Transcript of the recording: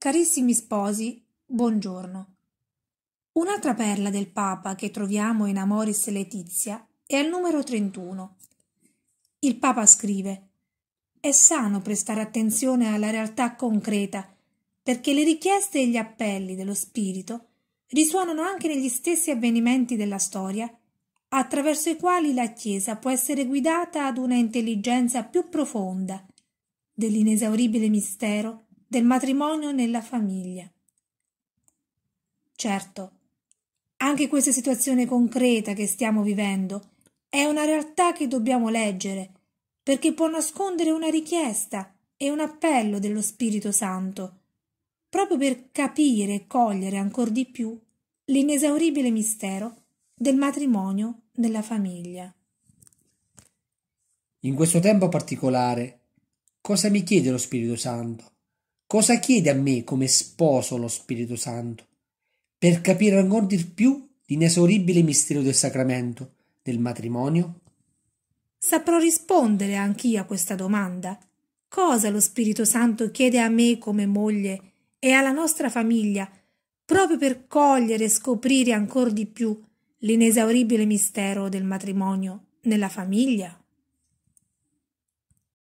Carissimi sposi, buongiorno. Un'altra perla del Papa che troviamo in Amoris Letizia è al numero 31. Il Papa scrive: È sano prestare attenzione alla realtà concreta perché le richieste e gli appelli dello Spirito risuonano anche negli stessi avvenimenti della storia, attraverso i quali la Chiesa può essere guidata ad una intelligenza più profonda dell'inesauribile mistero del matrimonio nella famiglia. Certo, anche questa situazione concreta che stiamo vivendo è una realtà che dobbiamo leggere, perché può nascondere una richiesta e un appello dello Spirito Santo, proprio per capire e cogliere ancor di più l'inesauribile mistero del matrimonio nella famiglia. In questo tempo particolare, cosa mi chiede lo Spirito Santo? Cosa chiede a me come sposo lo Spirito Santo? Per capire ancora di più l'inesauribile mistero del sacramento, del matrimonio? Saprò rispondere anch'io a questa domanda. Cosa lo Spirito Santo chiede a me come moglie e alla nostra famiglia, proprio per cogliere e scoprire ancora di più l'inesauribile mistero del matrimonio nella famiglia?